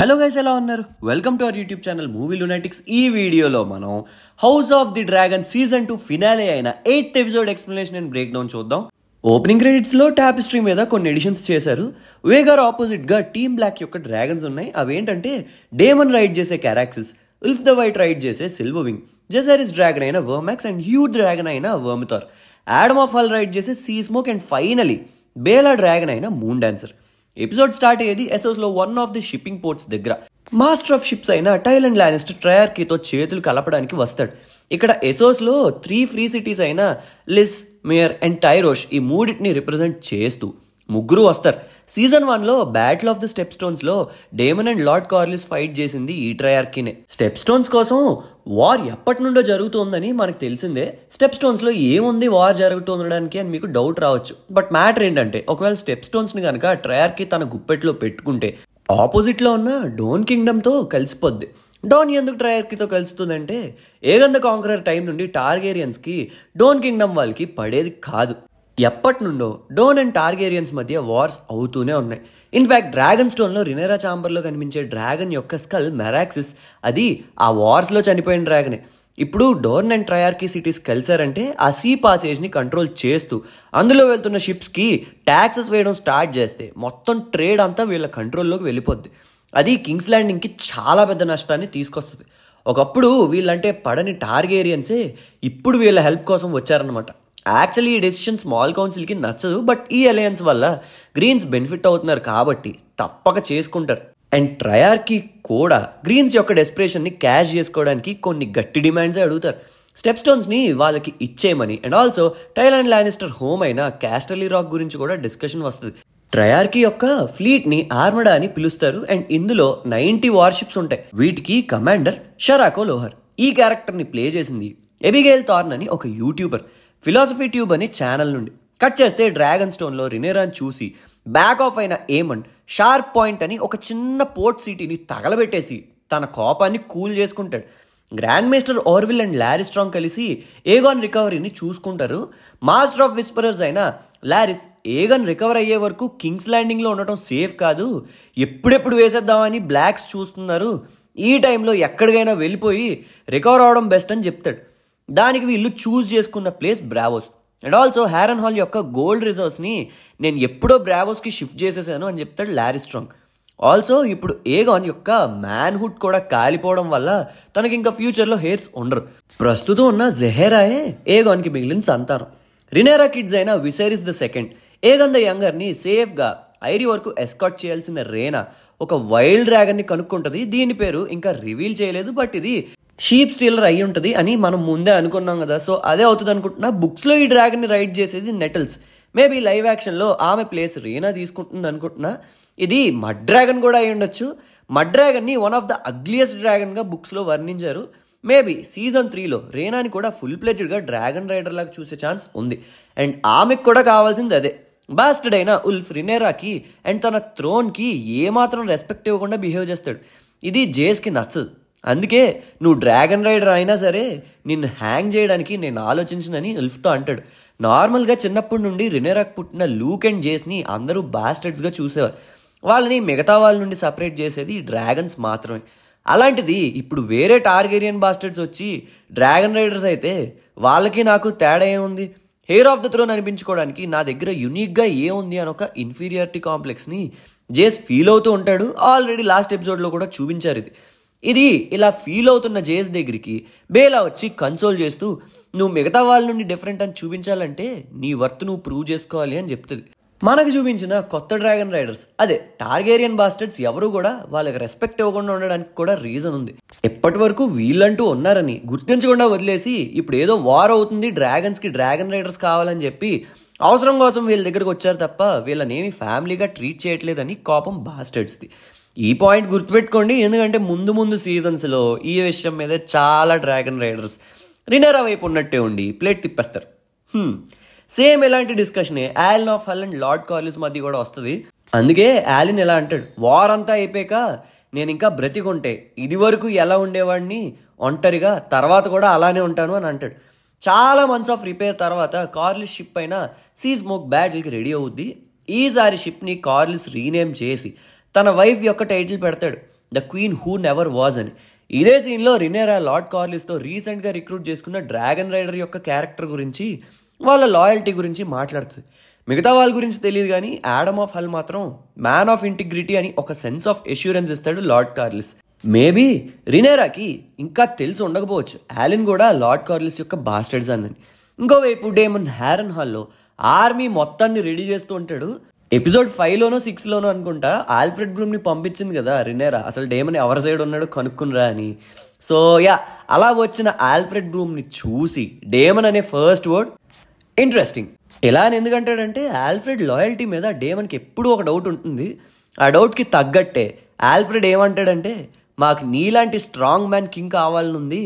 Hello guys ఎలా ఉన్నారు welcome to our YouTube channel Movie Lunatics ఈ వీడియోలో మనం House of the Dragon season two finale అయిన eighth episode explanation and breakdown చూద్దాం opening క్రెడిట్స్లో టాపిస్ట్రీ మీద కొన్ని ఎడిషన్స్ చేశారు వేగార్ ఆపోజిట్గా టీమ్ బ్లాక్ యొక్క డ్రాగన్స్ ఉన్నాయి అవేంటంటే డేమన్ రైడ్ చేసే Caraxes Ulf the White ride చేసే సిల్వర్ వింగ్ జెసారిస్ డ్రాగన్ అయిన వర్మాక్స్ అండ్ హ్యూ డ్రాగన్ అయిన Vermithor Addam of Hull ride చేసే Seasmoke and finally Baela dragon అయిన మూన్ డాన్సర్ ఎపిసోడ్ స్టార్ట్ అయ్యేది ఎసోస్లో one of the shipping ports దగ్గర master of ships అయిన Tyland ల్యానిస్ట్ ట్రయార్కీతో చేతులు కలపడానికి వస్తాడు ఇక్కడ ఎసోస్లో త్రీ ఫ్రీ సిటీస్ అయిన లిస్ మేయర్ అండ్ టైరోష్ ఈ మూడింటిని రిప్రజెంట్ చేస్తూ ముగ్గురు వస్తారు సీజన్ వన్లో బ్యాటిల్ ఆఫ్ ది స్టెప్ స్టోన్స్లో Daemon and lord Corlys fight చేసింది ఈ ట్రయార్కీనే స్టెప్ స్టోన్స్ కోసం వార్ ఎప్పటి నుండో జరుగుతోందని మనకు తెలిసిందే స్టెప్ స్టోన్స్లో ఏముంది వార్ జరుగుతుండడానికి అని మీకు డౌట్ రావచ్చు బట్ మ్యాటర్ ఏంటంటే ఒకవేళ స్టెప్ స్టోన్స్ని కనుక ట్రయర్కి తన గుప్పెట్లో పెట్టుకుంటే ఆపోజిట్లో ఉన్న డోన్ కింగ్డమ్తో కలిసిపోద్ది డోన్ ఎందుకు కలుస్తుంది కలుస్తుందంటే ఏగంద కాంక్రర్ టైం నుండి టార్గేరియన్స్కి డోన్ కింగ్డమ్ వాళ్ళకి పడేది కాదు ఎప్పటి నుండో డోన్ అండ్ టార్గేరియన్స్ మధ్య వార్స్ అవుతూనే ఉన్నాయి ఇన్ఫ్యాక్ట్ డ్రాగన్ స్టోన్లో రినేరా చాంబర్లో కనిపించే డ్రాగన్ యొక్క స్కల్ మెరాక్సిస్ అది ఆ వార్స్లో చనిపోయిన డ్రాగనే ఇప్పుడు డోర్న్ అండ్ ట్రయార్కీ సిటీస్ కలిసారంటే ఆ సీ పాసేజ్ని కంట్రోల్ చేస్తూ అందులో వెళ్తున్న షిప్స్కి ట్యాక్సెస్ వేయడం స్టార్ట్ చేస్తే మొత్తం ట్రేడ్ అంతా వీళ్ళ కంట్రోల్లోకి వెళ్ళిపోద్ది అది కింగ్స్ ల్యాండింగ్కి చాలా పెద్ద నష్టాన్ని తీసుకొస్తుంది ఒకప్పుడు వీళ్ళంటే పడని టార్గేరియన్సే ఇప్పుడు వీళ్ళ హెల్ప్ కోసం వచ్చారనమాట యాక్చువల్లీ ఈ డెసిషన్ స్మాల్ కౌన్సిల్కి నచ్చదు బట్ ఈ అలయన్స్ వల్ల గ్రీన్స్ బెనిఫిట్ అవుతున్నారు కాబట్టి తప్పక చేసుకుంటారు అండ్ ట్రయార్కి కూడా గ్రీన్స్ యొక్క డెస్పిరేషన్ని క్యాష్ చేసుకోవడానికి కొన్ని గట్టి డిమాండ్స్ అడుగుతారు స్టెప్ స్టోన్స్ని వాళ్ళకి ఇచ్చేయమని and also Tyland Lannister home అయిన క్యాస్టలీ రాక్ గురించి కూడా డిస్కషన్ వస్తుంది ట్రయార్కి యొక్క ఫ్లీట్ని ఆర్మడా అని పిలుస్తారు అండ్ ఇందులో నైంటీ వార్షిప్స్ ఉంటాయి వీటికి కమాండర్ షరాకో లోహర్ ఈ క్యారెక్టర్ని ప్లే చేసింది ఎబిగేల్ థార్న్ అని ఒక యూట్యూబర్ ఫిలాసఫీ ట్యూబ్ అనే ఛానల్ నుండి కట్ చేస్తే డ్రాగన్ స్టోన్లో రినేరాన్ చూసి బ్యాక్ ఆఫ్ అయిన ఏమండ్ షార్ప్ పాయింట్ అని ఒక చిన్న పోర్ట్ సిటీని తగలబెట్టేసి తన కోపాన్ని కూల్ చేసుకుంటాడు grand maester Orwyle and Larys Strong కలిసి ఏగాన్ రికవరీని చూసుకుంటారు మాస్టర్ ఆఫ్ విస్పరర్స్ అయిన లారిస్ ఏగన్ రికవర్ అయ్యే వరకు కింగ్స్ ల్యాండింగ్లో ఉండటం సేఫ్ కాదు ఎప్పుడెప్పుడు వేసేద్దామని బ్లాక్స్ చూస్తున్నారు ఈ టైంలో ఎక్కడికైనా వెళ్ళిపోయి రికవర్ అవడం బెస్ట్ అని చెప్తాడు దానికి వీళ్ళు చూస్ చేసుకున్న place Braavos and also Harrenhal యొక్క గోల్డ్ రిజర్వ్స్ని నేను ఎప్పుడో బ్రావోస్కి షిఫ్ట్ చేసేసాను అని చెప్తాడు లారీ స్ట్రాంగ్ ఆల్సో ఇప్పుడు ఏగాన్ యొక్క మ్యాన్హుడ్ కూడా కాలిపోవడం వల్ల తనకి ఇంకా ఫ్యూచర్లో హెయిర్స్ ఉండరు ప్రస్తుతం ఉన్న జెహెరాయే ఏగాన్కి మిగిలిన సంతానం రినేరా కిడ్స్ అయిన Viserys the second Aegon the యంగర్ని సేఫ్గా ఐరి వరకు ఎస్కాట్ చేయాల్సిన రేనా ఒక వైల్డ్ డ్రాగన్ని కనుక్కుంటుంది దీని పేరు ఇంకా రివీల్ చేయలేదు బట్ ఇది షీప్ స్టీలర్ అయి ఉంటుంది అని మనం ముందే అనుకున్నాం కదా సో అదే అవుతుంది అనుకుంటున్నా బుక్స్లో ఈ డ్రాగన్ని రైడ్ చేసేది నెటల్స్ మేబీ లైవ్ యాక్షన్లో ఆమె ప్లేస్ రీనా తీసుకుంటుంది అనుకుంటున్నా ఇది మడ్ డ్రాగన్ కూడా అయి ఉండొచ్చు మడ్ డ్రాగన్ని వన్ ఆఫ్ ద అగ్లియస్ట్ డ్రాగన్గా బుక్స్లో వర్ణించారు మేబీ సీజన్ త్రీలో రీనాని కూడా ఫుల్ ప్లెజ్డ్గా డ్రాగన్ రైడర్ లాగా చూసే ఛాన్స్ ఉంది అండ్ ఆమెకు కూడా కావాల్సింది అదే బాస్టెడ్ అయిన ఉల్ఫ్ రినేరాకి అండ్ తన త్రోన్కి ఏమాత్రం రెస్పెక్ట్ ఇవ్వకుండా బిహేవ్ చేస్తాడు ఇది జేస్కి నచ్చదు అందుకే నువ్వు డ్రాగన్ రైడర్ అయినా సరే నిన్ను హ్యాంగ్ చేయడానికి నేను ఆలోచించినని ఎల్ఫ్తో అంటాడు నార్మల్గా చిన్నప్పటి నుండి రినేరాక్ పుట్టిన లూక్ అండ్ జేస్ని అందరూ బాస్టర్డ్స్గా చూసేవారు వాళ్ళని మిగతా వాళ్ళ నుండి సపరేట్ చేసేది డ్రాగన్స్ మాత్రమే అలాంటిది ఇప్పుడు వేరే టార్గేరియన్ బాస్టర్డ్స్ వచ్చి డ్రాగన్ రైడర్స్ అయితే వాళ్ళకి నాకు తేడా ఏముంది హెయిర్ ఆఫ్ ద థ్రోన్ అనిపించుకోవడానికి నా దగ్గర యునిక్గా ఏముంది అని ఒక ఇన్ఫీరియారిటీ కాంప్లెక్స్ని జేస్ ఫీల్ అవుతూ ఉంటాడు ఆల్రెడీ లాస్ట్ ఎపిసోడ్లో కూడా చూపించారు ఇది ఇది ఇలా ఫీల్ అవుతున్న జేఎస్ దగ్గరికి బేలా వచ్చి కన్సోల్ చేస్తూ నువ్వు మిగతా వాళ్ళ నుండి డిఫరెంట్ అని చూపించాలంటే నీ వర్త్ నువ్వు ప్రూవ్ చేసుకోవాలి అని చెప్తుంది మనకు చూపించిన కొత్త డ్రాగన్ రైడర్స్ అదే టార్గేరియన్ బాస్టర్స్ ఎవరు కూడా వాళ్ళకి రెస్పెక్ట్ ఇవ్వకుండా ఉండడానికి కూడా రీజన్ ఉంది ఎప్పటి వరకు వీళ్ళంటూ ఉన్నారని గుర్తించకుండా వదిలేసి ఇప్పుడు ఏదో వార్ అవుతుంది డ్రాగన్స్కి డ్రాగన్ రైడర్స్ కావాలని చెప్పి అవసరం కోసం వీళ్ళ దగ్గరకు వచ్చారు తప్ప వీళ్ళనేమి ఫ్యామిలీగా ట్రీట్ చేయట్లేదని కోపం బాస్టర్స్ది ఈ పాయింట్ గుర్తుపెట్టుకోండి ఎందుకంటే ముందు ముందు సీజన్స్లో ఈ విషయం మీద చాలా డ్రాగన్ రైడర్స్ రినర్ వైపు ఉన్నట్టే ఉండి ప్లేట్ తిప్పేస్తారు సేమ్ hmm. ఇలాంటి డిస్కషనే Alyn of Hull and lord Corlys మధ్య కూడా వస్తుంది అందుకే యాలిన్ ఎలా అంటాడు వార్ అంతా అయిపోయాక నేను ఇంకా బ్రతికుంటే ఇది వరకు ఎలా ఉండేవాడిని ఒంటరిగా తర్వాత కూడా అలానే ఉంటాను అని అంటాడు చాలా మంత్స్ ఆఫ్ రిపేర్ తర్వాత కార్లిస్ షిప్ అయినా సీజ్ మోక్ బ్యాటిల్కి రెడీ అవుద్ది ఈసారి షిప్ని కార్లిస్ రీనేమ్ చేసి తన వైఫ్ యొక్క టైటిల్ పెడతాడు the queen who never was అని ఇదే సీన్లో రినేరా లార్డ్ కార్లిస్తో రీసెంట్గా రిక్రూట్ చేసుకున్న డ్రాగన్ రైడర్ యొక్క క్యారెక్టర్ గురించి వాళ్ళ లాయల్టీ గురించి మాట్లాడుతుంది మిగతా వాళ్ళ గురించి తెలియదు కానీ యాడమ్ ఆఫ్ హల్ మాత్రం మ్యాన్ ఆఫ్ ఇంటిగ్రిటీ అని ఒక సెన్స్ ఆఫ్ ఎష్యూరెన్స్ ఇస్తాడు లార్డ్ కార్లిస్ మేబీ రినేరాకి ఇంకా తెలిసి ఉండకపోవచ్చు యాలిన్ కూడా లార్డ్ కార్లిస్ యొక్క బాస్టర్డ్స్ అన్నని ఇంకోవైపు డేమన్ హ్యారన్ హాల్లో ఆర్మీ మొత్తాన్ని రెడీ చేస్తూ ఉంటాడు ఎపిసోడ్ ఫైవ్లోనో సిక్స్లోనో అనుకుంటా ఆల్ఫ్రెడ్ బ్రూమ్ని పంపించింది కదా రినేరా అసలు డేమన్ ఎవరి సైడ్ ఉన్నాడో కనుక్కునరా అని సో యా అలా వచ్చిన ఆల్ఫ్రెడ్ బ్రూమ్ని చూసి డేమన్ అనే ఫస్ట్ వర్డ్ ఇంట్రెస్టింగ్ ఎలా అని ఎందుకంటాడంటే ఆల్ఫ్రెడ్ లాయల్టీ మీద డేమన్కి ఎప్పుడూ ఒక డౌట్ ఉంటుంది ఆ డౌట్కి తగ్గట్టే ఆల్ఫ్రెడ్ ఏమంటాడంటే మాకు నీలాంటి స్ట్రాంగ్ మ్యాన్ కింగ్ కావాలనుంది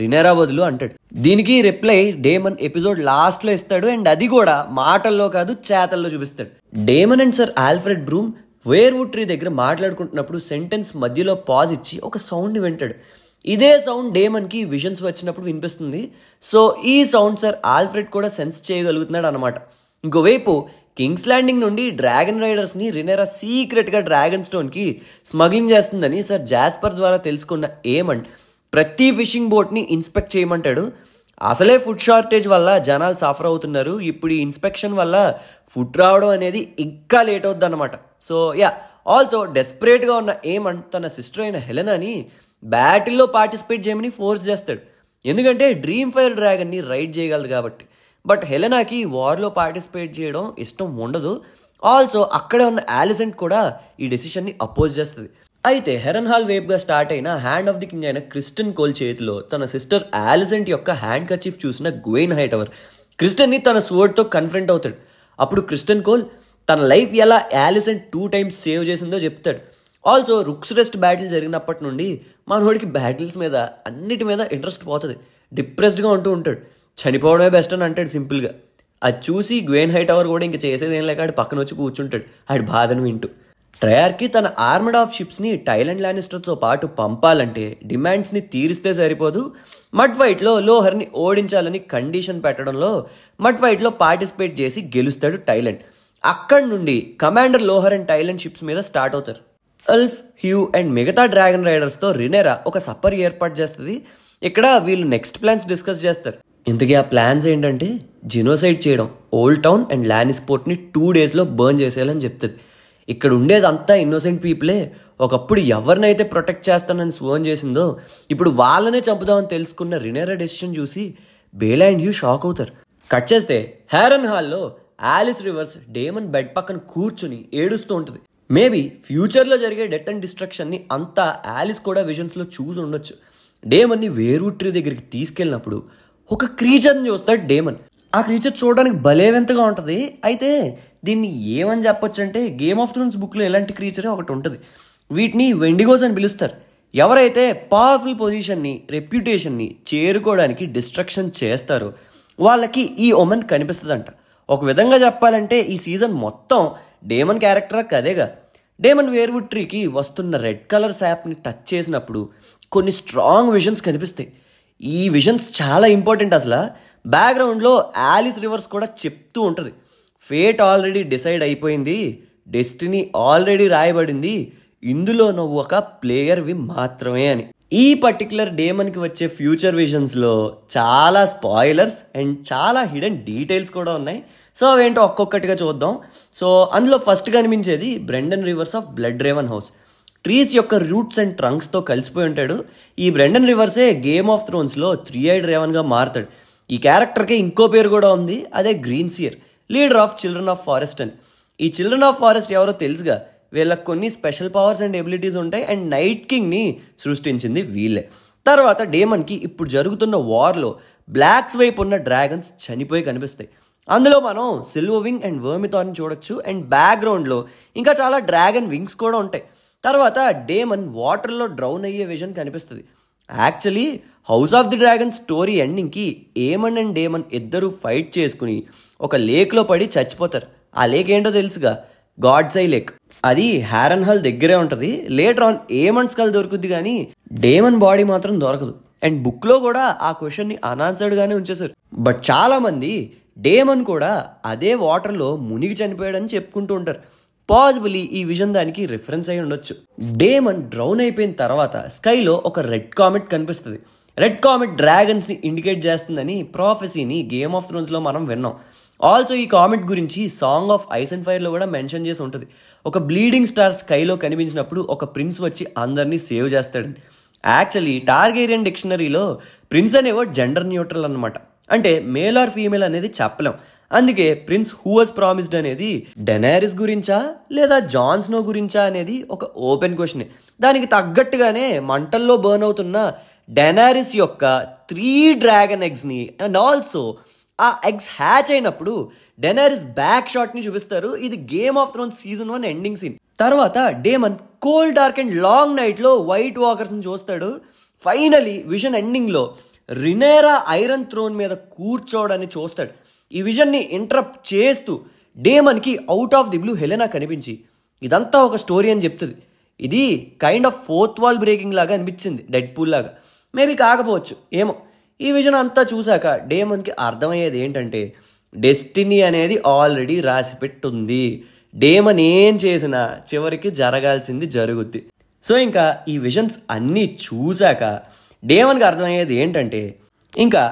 రినేరా బదులు అంటాడు దీనికి రిప్లై డేమన్ ఎపిసోడ్ లాస్ట్లో ఇస్తాడు అండ్ అది కూడా మాటల్లో కాదు చేతల్లో చూపిస్తాడు Daemon and sir Alfred Broome weirwood tree దగ్గర మాట్లాడుకుంటున్నప్పుడు సెంటెన్స్ మధ్యలో పాజ్ ఇచ్చి ఒక సౌండ్ని వింటాడు ఇదే సౌండ్ డేమన్కి విజన్స్ వచ్చినప్పుడు వినిపిస్తుంది సో ఈ సౌండ్ సార్ ఆల్ఫ్రెడ్ కూడా సెన్స్ చేయగలుగుతున్నాడు అనమాట ఇంకోవైపు కింగ్స్ ల్యాండింగ్ నుండి డ్రాగన్ రైడర్స్ని రినేరా సీక్రెట్గా డ్రాగన్ స్టోన్కి స్మగ్లింగ్ చేస్తుందని సార్ జాస్పర్ ద్వారా తెలుసుకున్న ఏమంటే ప్రతి ఫిషింగ్ బోట్ని ఇన్స్పెక్ట్ చేయమంటాడు అసలే ఫుడ్ షార్టేజ్ వల్ల జనాలు సఫర్ అవుతున్నారు ఇప్పుడు ఈ ఇన్స్పెక్షన్ వల్ల ఫుడ్ రావడం అనేది ఇంకా లేట్ అవుద్ది అనమాట సో యా ఆల్సో డెస్పరేట్గా ఉన్న ఏమన్ తన సిస్టర్ అయిన హెలెనాని బ్యాటిల్లో పార్టిసిపేట్ చేయమని ఫోర్స్ చేస్తాడు ఎందుకంటే డ్రీమ్ ఫైర్ డ్రాగన్ని రైడ్ చేయగలదు కాబట్టి బట్ హెలెనాకి వార్లో పార్టిసిపేట్ చేయడం ఇష్టం ఉండదు ఆల్సో అక్కడే ఉన్న యాలిసెంట్ కూడా ఈ డెసిషన్ని అపోజ్ చేస్తుంది అయితే హెరన్ హాల్ గా స్టార్ట్ అయిన హ్యాండ్ ఆఫ్ ది కింగ్ అయిన క్రిస్టన్ కోల్ చేతిలో తన సిస్టర్ ఆలిజెంట్ యొక్క హ్యాండ్ కచీఫ్ చూసిన గ్వెయిన్ హైటవర్ ని తన స్వర్డ్తో కన్ఫ్రంట్ అవుతాడు అప్పుడు క్రిస్టన్ కోల్ తన లైఫ్ ఎలా యాలిసెంట్ టూ టైమ్స్ సేవ్ చేసిందో చెప్తాడు ఆల్సో రుక్స్ రెస్ట్ బ్యాటిల్ జరిగినప్పటి నుండి మనోడికి బ్యాటిల్స్ మీద అన్నిటి మీద ఇంట్రెస్ట్ పోతుంది డిప్రెస్డ్గా ఉంటూ ఉంటాడు చనిపోవడమే బెస్ట్ అని అంటాడు సింపుల్గా అది చూసి గ్వెయిన్ అవర్ కూడా ఇంక చేసేది ఏం లేక ఆడు పక్కన వచ్చి కూర్చుంటాడు ఆడి బాధను వింటూ ట్రయార్కి తన ఆర్మడ్ ఆఫ్ షిప్స్ని టైలెండ్ లానిస్టర్తో పాటు పంపాలంటే డిమాండ్స్ని తీరిస్తే సరిపోదు మట్ వైట్లో లోహర్ని ఓడించాలని కండిషన్ పెట్టడంలో మడ్ ఫైట్లో పార్టిసిపేట్ చేసి గెలుస్తాడు టైలెండ్ అక్కడి నుండి commander Lohar and Tyland ships మీద స్టార్ట్ అవుతారు అల్ఫ్ హ్యూ అండ్ మిగతా డ్రాగన్ రైడర్స్తో రినేరా ఒక సపర్ ఏర్పాటు చేస్తుంది ఇక్కడ వీళ్ళు నెక్స్ట్ ప్లాన్స్ డిస్కస్ చేస్తారు ఇంతకీ ఆ ప్లాన్స్ ఏంటంటే జినోసైడ్ చేయడం ఓల్డ్ టౌన్ అండ్ లానిస్పోర్ట్ని టూ డేస్లో బర్న్ చేసేయాలని చెప్తుంది ఇక్కడ ఉండేదంతా ఇన్నోసెంట్ పీపులే ఒకప్పుడు ఎవరినైతే ప్రొటెక్ట్ చేస్తానని సువన్ చేసిందో ఇప్పుడు వాళ్ళనే చంపుదామని తెలుసుకున్న రినేరా డెసిషన్ చూసి బేలా అండ్ హ్యూ షాక్ అవుతారు కట్ చేస్తే హ్యారన్ హాల్లో ఆలిస్ రివర్స్ డేమన్ బెడ్ పక్కన కూర్చుని ఏడుస్తూ ఉంటుంది మేబీ ఫ్యూచర్లో జరిగే డెత్ అండ్ డిస్ట్రక్షన్ని అంతా ఆలిస్ కూడా విజన్స్లో చూసి ఉండొచ్చు డేమన్ని ట్రీ దగ్గరికి తీసుకెళ్ళినప్పుడు ఒక క్రీచర్ని చూస్తాడు డేమన్ ఆ క్రీచర్ చూడడానికి భలే వింతగా ఉంటుంది అయితే దీన్ని ఏమని చెప్పొచ్చు అంటే గేమ్ ఆఫ్ థ్రోన్స్ బుక్లో ఎలాంటి క్రీచరే ఒకటి ఉంటుంది వీటిని వెండిగోస్ అని పిలుస్తారు ఎవరైతే పవర్ఫుల్ పొజిషన్ని రెప్యుటేషన్ని చేరుకోవడానికి డిస్ట్రక్షన్ చేస్తారో వాళ్ళకి ఈ ఒమెన్ కనిపిస్తుందంట ఒక విధంగా చెప్పాలంటే ఈ సీజన్ మొత్తం డేమన్ క్యారెక్టర్ అదేగా డేమన్ వేర్వుడ్ ట్రీకి వస్తున్న రెడ్ కలర్ శాప్ని టచ్ చేసినప్పుడు కొన్ని స్ట్రాంగ్ విజన్స్ కనిపిస్తాయి ఈ విజన్స్ చాలా ఇంపార్టెంట్ అసలు బ్యాక్గ్రౌండ్లో యాలిస్ రివర్స్ కూడా చెప్తూ ఉంటుంది ఫేట్ ఆల్రెడీ డిసైడ్ అయిపోయింది డెస్టినీ ఆల్రెడీ రాయబడింది ఇందులో నువ్వు ఒక ప్లేయర్వి మాత్రమే అని ఈ పర్టికులర్ డే మనకి వచ్చే ఫ్యూచర్ విజన్స్లో చాలా స్పాయిలర్స్ అండ్ చాలా హిడెన్ డీటెయిల్స్ కూడా ఉన్నాయి సో అవేంటో ఒక్కొక్కటిగా చూద్దాం సో అందులో ఫస్ట్ కనిపించేది Brynden Rivers of Bloodraven house trees యొక్క రూట్స్ అండ్ ట్రంక్స్తో కలిసిపోయి ఉంటాడు ఈ బ్రెండన్ రివర్సే గేమ్ ఆఫ్ థ్రోన్స్లో త్రీ ఐడ్ రేవన్గా మారుతాడు ఈ క్యారెక్టర్కి ఇంకో పేరు కూడా ఉంది అదే green seer leader of children of forest అని ఈ చిల్డ్రన్ ఆఫ్ ఫారెస్ట్ ఎవరో తెలుసుగా వీళ్ళకి కొన్ని స్పెషల్ పవర్స్ అండ్ ఎబిలిటీస్ ఉంటాయి అండ్ నైట్ కింగ్ని సృష్టించింది వీళ్ళే తర్వాత డేమన్కి ఇప్పుడు జరుగుతున్న వార్లో బ్లాక్స్ వైపు ఉన్న డ్రాగన్స్ చనిపోయి కనిపిస్తాయి అందులో మనం సిల్వర్ వింగ్ అండ్ వర్మిథాన్ చూడొచ్చు అండ్ బ్యాక్గ్రౌండ్లో ఇంకా చాలా డ్రాగన్ వింగ్స్ కూడా ఉంటాయి తర్వాత డేమన్ వాటర్లో డ్రౌన్ అయ్యే విజన్ కనిపిస్తుంది actually house of the dragon story ఎండింగ్కి ఏమన్ అండ్ డేమన్ ఇద్దరు ఫైట్ చేసుకుని ఒక లేక్లో పడి చచ్చిపోతారు ఆ లేక్ ఏంటో తెలుసుగా గాడ్స్ ఐ లేక్ అది హ్యారన్ హాల్ దగ్గరే ఉంటుంది లేటర్ ఆన్ ఏమన్ స్కల్ దొరుకుద్ది కానీ డేమన్ బాడీ మాత్రం దొరకదు అండ్ బుక్లో కూడా ఆ క్వశ్చన్ని అనాన్సర్డ్గానే ఉంచేశారు బట్ చాలామంది డేమన్ కూడా అదే వాటర్లో మునిగి చనిపోయాడని చెప్పుకుంటూ ఉంటారు పాజిబులీ ఈ విజన్ దానికి రిఫరెన్స్ అయి ఉండొచ్చు డేమన్ డ్రౌన్ అయిపోయిన తర్వాత స్కైలో ఒక రెడ్ కామెట్ కనిపిస్తుంది రెడ్ కామెట్ డ్రాగన్స్ని ఇండికేట్ చేస్తుందని ప్రాఫెసీని గేమ్ ఆఫ్ థ్రోన్స్లో మనం విన్నాం ఆల్సో ఈ కామెంట్ గురించి సాంగ్ ఆఫ్ ఐస్ అండ్ ఫైర్లో కూడా మెన్షన్ చేసి ఉంటుంది ఒక బ్లీడింగ్ స్టార్ స్కైలో కనిపించినప్పుడు ఒక ప్రిన్స్ వచ్చి అందరినీ సేవ్ చేస్తాడని యాక్చువల్లీ టార్గేరియన్ డిక్షనరీలో ప్రిన్స్ అనేవో జెండర్ న్యూట్రల్ అనమాట అంటే మేల్ ఆర్ ఫీమేల్ అనేది చెప్పలేం అందుకే ప్రిన్స్ హూ వాజ్ ప్రామిస్డ్ అనేది డెనారిస్ గురించా లేదా జాన్స్నో గురించా అనేది ఒక ఓపెన్ క్వశ్చన్ దానికి తగ్గట్టుగానే మంటల్లో బర్న్ అవుతున్న డెనారిస్ యొక్క త్రీ డ్రాగన్ ఎగ్స్ని అండ్ ఆల్సో ఆ ఎగ్స్ హ్యాచ్ అయినప్పుడు డెనారిస్ బ్యాక్ షాట్ని చూపిస్తారు ఇది game of throne season one ending scene తర్వాత Daemon cold dark and long నైట్లో వైట్ వాకర్స్ని చూస్తాడు ఫైనలీ విజన్ ఎండింగ్లో రినేరా ఐరన్ థ్రోన్ మీద కూర్చోడని చూస్తాడు ఈ విజన్ని ఇంటరప్ట్ చేస్తూ డేమన్కి out of the blue Helaena కనిపించి ఇదంతా ఒక స్టోరీ అని చెప్తుంది ఇది kind of fourth wall breaking లాగా అనిపించింది డెడ్ పూల్ లాగా మేబీ కాకపోవచ్చు ఏమో ఈ విజన్ అంతా చూశాక డేమన్కి అర్థమయ్యేది ఏంటంటే డెస్టినీ అనేది ఆల్రెడీ రాసి పెట్టుంది డేమన్ ఏం చేసినా చివరికి జరగాల్సింది జరుగుద్ది సో ఇంకా ఈ విజన్స్ అన్నీ చూశాక డేమన్కి అర్థమయ్యేది ఏంటంటే ఇంకా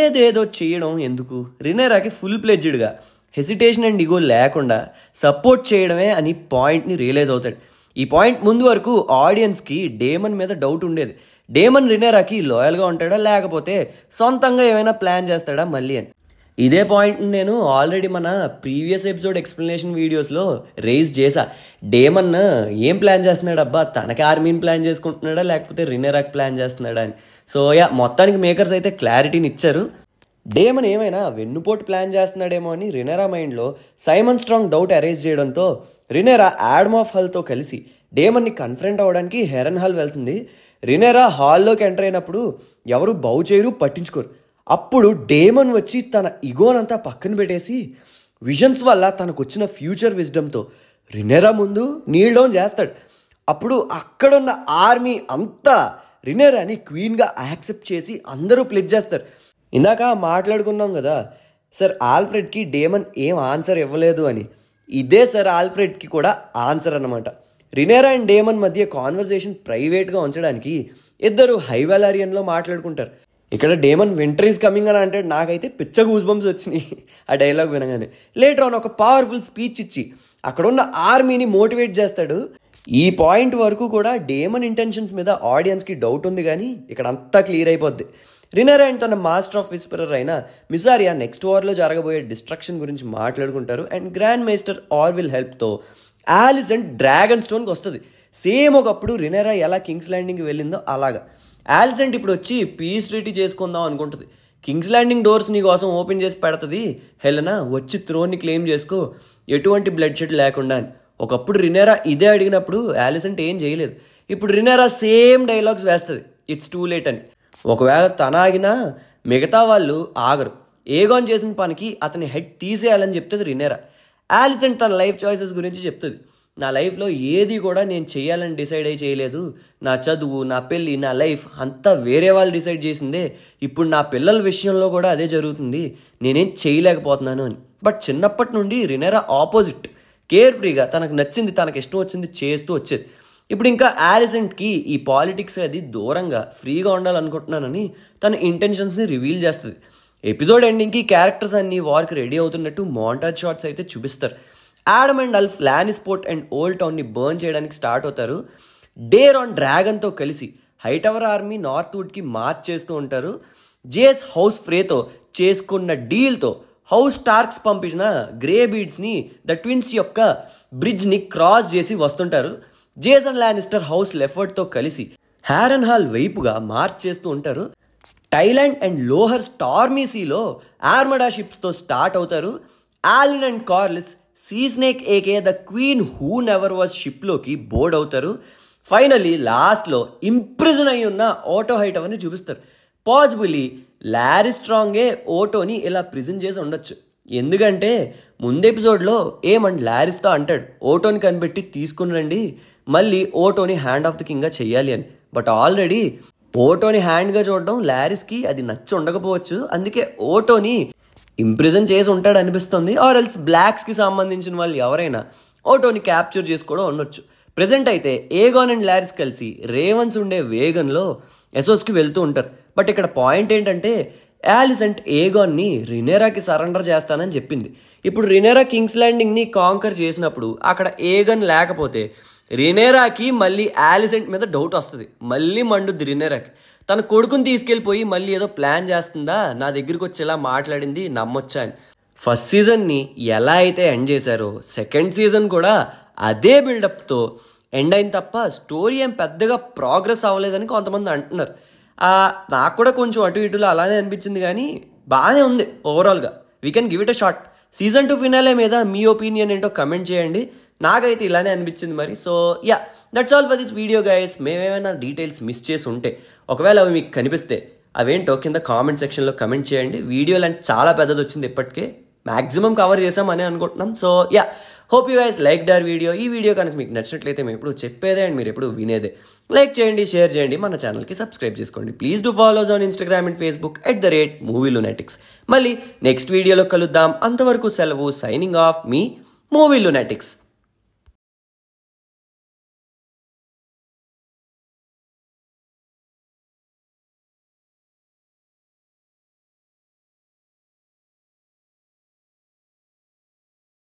ఏదేదో చేయడం ఎందుకు రినేరాకి ఫుల్ ప్లెడ్జ్డ్గా హెసిటేషన్ అండ్ ఇగో లేకుండా సపోర్ట్ చేయడమే అని పాయింట్ని రియలైజ్ అవుతాడు ఈ పాయింట్ ముందు వరకు ఆడియన్స్కి డేమన్ మీద డౌట్ ఉండేది డేమన్ రినేరాకి లోయల్గా ఉంటాడా లేకపోతే సొంతంగా ఏమైనా ప్లాన్ చేస్తాడా మళ్ళీ అని ఇదే పాయింట్ నేను ఆల్రెడీ మన ప్రీవియస్ ఎపిసోడ్ ఎక్స్ప్లెనేషన్ వీడియోస్లో రేజ్ చేసా డేమన్ ఏం ప్లాన్ చేస్తున్నాడు అబ్బా తనకి ఆర్మీని ప్లాన్ చేసుకుంటున్నాడా లేకపోతే రినెరాక్ ప్లాన్ చేస్తున్నాడా అని సో యా మొత్తానికి మేకర్స్ అయితే క్లారిటీని ఇచ్చారు డేమన్ ఏమైనా వెన్నుపోటు ప్లాన్ చేస్తున్నాడేమో అని రినెరా మైండ్లో సైమన్ స్ట్రాంగ్ డౌట్ అరేజ్ చేయడంతో రినెరా యాడమ్ ఆఫ్ హల్తో కలిసి డేమన్ని కన్ఫరెంట్ అవ్వడానికి హెరన్ హాల్ వెళ్తుంది రినెరా హాల్లోకి ఎంటర్ అయినప్పుడు ఎవరు బౌ చేయరు పట్టించుకోరు అప్పుడు డేమన్ వచ్చి తన ఇగోనంతా పక్కన పెట్టేసి విజన్స్ వల్ల తనకు వచ్చిన ఫ్యూచర్ విజ్డమ్తో రినేరా ముందు నీల్ డౌన్ చేస్తాడు అప్పుడు అక్కడున్న ఆర్మీ అంతా రినేరాని క్వీన్గా యాక్సెప్ట్ చేసి అందరూ ప్లెజ్ చేస్తారు ఇందాక మాట్లాడుకున్నాం కదా సార్ ఆల్ఫ్రెడ్కి డేమన్ ఏం ఆన్సర్ ఇవ్వలేదు అని ఇదే సార్ ఆల్ఫ్రెడ్కి కూడా ఆన్సర్ అనమాట రినేరా అండ్ డేమన్ మధ్య కాన్వర్జేషన్ ప్రైవేట్గా ఉంచడానికి ఇద్దరు హైవెలారియన్లో మాట్లాడుకుంటారు ఇక్కడ డేమన్ వింటర్ ఈస్ కమింగ్ అని అంటే నాకైతే పిచ్చ గూజ్ బంప్స్ వచ్చినాయి ఆ డైలాగ్ వినగానే లేటర్ ఆన్ ఒక పవర్ఫుల్ స్పీచ్ ఇచ్చి అక్కడ ఉన్న ఆర్మీని మోటివేట్ చేస్తాడు ఈ పాయింట్ వరకు కూడా డేమన్ ఇంటెన్షన్స్ మీద ఆడియన్స్కి డౌట్ ఉంది కానీ ఇక్కడ అంతా క్లియర్ అయిపోద్ది రినర్ అండ్ తన మాస్టర్ ఆఫ్ విస్పరర్ అయిన మిజారియా నెక్స్ట్ వార్లో జరగబోయే డిస్ట్రక్షన్ గురించి మాట్లాడుకుంటారు and grand maester Orwyle హెల్ప్తో ఆలిస్ అండ్ డ్రాగన్ స్టోన్కి వస్తుంది సేమ్ ఒకప్పుడు రినెరా ఎలా కింగ్స్ ల్యాండింగ్కి వెళ్ళిందో అలాగా ఆల్సెంట్ ఇప్పుడు వచ్చి పీస్ రిటీ చేసుకుందాం అనుకుంటుంది కింగ్స్ ల్యాండింగ్ డోర్స్ నీ కోసం ఓపెన్ చేసి పెడుతుంది హెలనా వచ్చి త్రోని క్లెయిమ్ చేసుకో ఎటువంటి బ్లడ్ షెడ్ లేకుండా ఒకప్పుడు రినేరా ఇదే అడిగినప్పుడు యాలిసెంట్ ఏం చేయలేదు ఇప్పుడు రినేరా సేమ్ డైలాగ్స్ వేస్తుంది ఇట్స్ టూ లేట్ అని ఒకవేళ తన ఆగినా మిగతా వాళ్ళు ఆగరు ఏగోన్ చేసిన పనికి అతని హెడ్ తీసేయాలని చెప్తుంది రినేరా యాలిసెంట్ తన లైఫ్ చాయిసెస్ గురించి చెప్తుంది నా లైఫ్లో ఏది కూడా నేను చేయాలని డిసైడ్ అయి చేయలేదు నా చదువు నా పెళ్ళి నా లైఫ్ అంతా వేరే వాళ్ళు డిసైడ్ చేసిందే ఇప్పుడు నా పిల్లల విషయంలో కూడా అదే జరుగుతుంది నేనేం చేయలేకపోతున్నాను అని బట్ చిన్నప్పటి నుండి రినెరా ఆపోజిట్ కేర్ ఫ్రీగా తనకు నచ్చింది తనకు ఇష్టం వచ్చింది చేస్తూ వచ్చేది ఇప్పుడు ఇంకా యాలిసెంట్కి ఈ పాలిటిక్స్ అది దూరంగా ఫ్రీగా ఉండాలనుకుంటున్నానని తన ఇంటెన్షన్స్ని రివీల్ చేస్తుంది ఎపిసోడ్ ఎండింగ్కి క్యారెక్టర్స్ అన్ని వార్కి రెడీ అవుతున్నట్టు మాంటార్ షార్ట్స్ అయితే చూపిస్తారు Addam and Ulf Lannisport and ఓల్డ్ టౌన్ని బర్న్ చేయడానికి స్టార్ట్ అవుతారు డేర్ ఆన్ డ్రాగన్తో కలిసి హైటవర్ ఆర్మీ నార్త్ వుడ్కి మార్చ్ చేస్తూ ఉంటారు జేస్ హౌస్ ఫ్రేతో చేసుకున్న డీల్తో హౌస్ స్టార్క్స్ పంపించిన గ్రే బీడ్స్ని ద ట్విన్స్ యొక్క బ్రిడ్జ్ని క్రాస్ చేసి వస్తుంటారు జేసన్ లానిస్టర్ హౌస్ లెఫర్ట్తో కలిసి హ్యారన్ హాల్ వైపుగా మార్చ్ చేస్తూ ఉంటారు టైలాండ్ అండ్ లోహర్ స్టార్మీసీలో ఆర్మడా షిప్స్తో స్టార్ట్ అవుతారు Alyn and Corlys Sea Snake aka the queen who never was షిప్లోకి బోర్డ్ అవుతారు ఫైనలీ లాస్ట్లో ఇంప్రెజన్ అయి ఉన్న ఓటో హైట్ అవన్నీ చూపిస్తారు పాజిబుల్లీ లారీ స్ట్రాంగే ఓటోని ఇలా ప్రిజెంట్ చేసి ఉండొచ్చు ఎందుకంటే ముందు ఎపిసోడ్లో ఏమండి లారీస్తో అంటాడు ఓటోని కనిపెట్టి తీసుకుని రండి మళ్ళీ ఓటోని హ్యాండ్ ఆఫ్ ది కింగ్గా చేయాలి అని బట్ ఆల్రెడీ ఓటోని హ్యాండ్గా చూడడం లారిస్కి అది నచ్చి ఉండకపోవచ్చు అందుకే ఓటోని ఇంప్రిజన్ చేసి ఉంటాడు అనిపిస్తుంది ఆర్ ఎల్స్ బ్లాక్స్కి సంబంధించిన వాళ్ళు ఎవరైనా ఓటోని క్యాప్చర్ చేసి కూడా ఉండొచ్చు ప్రజెంట్ అయితే ఏగాన్ అండ్ లారిస్ కలిసి రేవన్స్ ఉండే వేగన్లో ఎసోస్కి వెళ్తూ ఉంటారు బట్ ఇక్కడ పాయింట్ ఏంటంటే యాలిసెంట్ ఏగాన్ని రినేరాకి సరెండర్ చేస్తానని చెప్పింది ఇప్పుడు రినేరా కింగ్స్ ల్యాండింగ్ని కాంకర్ చేసినప్పుడు అక్కడ ఏగన్ లేకపోతే రినేరాకి మళ్ళీ యాలిసెంట్ మీద డౌట్ వస్తుంది మళ్ళీ మండుద్ది రినేరాకి తన కొడుకుని తీసుకెళ్ళిపోయి మళ్ళీ ఏదో ప్లాన్ చేస్తుందా నా దగ్గరికి వచ్చి ఇలా మాట్లాడింది నమ్మొచ్చా అని ఫస్ట్ సీజన్ని ఎలా అయితే ఎండ్ చేశారో సెకండ్ సీజన్ కూడా అదే బిల్డప్తో ఎండ్ అయిన తప్ప స్టోరీ ఏం పెద్దగా ప్రోగ్రెస్ అవ్వలేదని కొంతమంది అంటున్నారు నాకు కూడా కొంచెం అటు ఇటులో అలానే అనిపించింది కానీ బాగానే ఉంది ఓవరాల్గా we can give it a short season two finale మీద మీ ఒపీనియన్ ఏంటో కమెంట్ చేయండి నాకైతే ఇలానే అనిపించింది మరి so yeah that's all for this video guys మేమేమైనా డీటెయిల్స్ మిస్ చేసి ఉంటే ఒకవేళ అవి మీకు కనిపిస్తే అవేంటో కింద కామెంట్ సెక్షన్లో కమెంట్ చేయండి వీడియో లాంటి చాలా పెద్దది వచ్చింది ఇప్పటికే మ్యాక్సిమం కవర్ చేసామని అనుకుంటున్నాం so yeah hope you guys like the video ఈ వీడియో కనుక మీకు నచ్చినట్లయితే మేము ఎప్పుడు చెప్పేదే అండ్ మీరు ఎప్పుడు వినేదే లైక్ చేయండి షేర్ చేయండి మన ఛానల్కి సబ్స్క్రైబ్ చేసుకోండి please do follow us on Instagram and Facebook at the rate Movie Lunatics మళ్ళీ నెక్స్ట్ వీడియోలో కలుద్దాం అంతవరకు సెలవు సైనింగ్ ఆఫ్ మీ మూవీ లునాటిక్స్